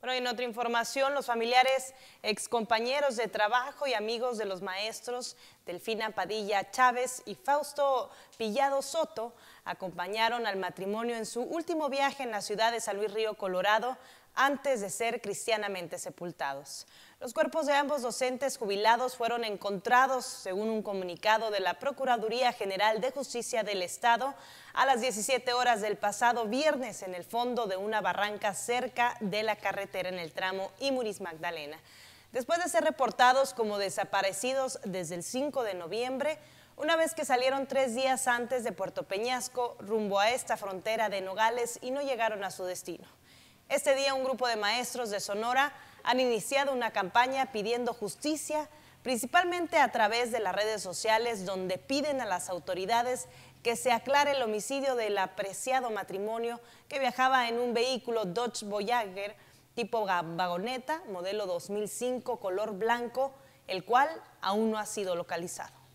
Bueno, en otra información, los familiares, excompañeros de trabajo y amigos de los maestros Delfina Padilla Chávez y Fausto Pillado Soto acompañaron al matrimonio en su último viaje en la ciudad de San Luis Río, Colorado, antes de ser cristianamente sepultados. Los cuerpos de ambos docentes jubilados fueron encontrados, según un comunicado de la Procuraduría General de Justicia del Estado, a las 17 horas del pasado viernes en el fondo de una barranca cerca de la carretera en el tramo Imuris Magdalena. Después de ser reportados como desaparecidos desde el 5 de noviembre, una vez que salieron tres días antes de Puerto Peñasco rumbo a esta frontera de Nogales y no llegaron a su destino. Este día un grupo de maestros de Sonora han iniciado una campaña pidiendo justicia, principalmente a través de las redes sociales donde piden a las autoridades que se aclare el homicidio del apreciado matrimonio que viajaba en un vehículo Dodge Voyager tipo vagoneta, modelo 2005, color blanco, el cual aún no ha sido localizado.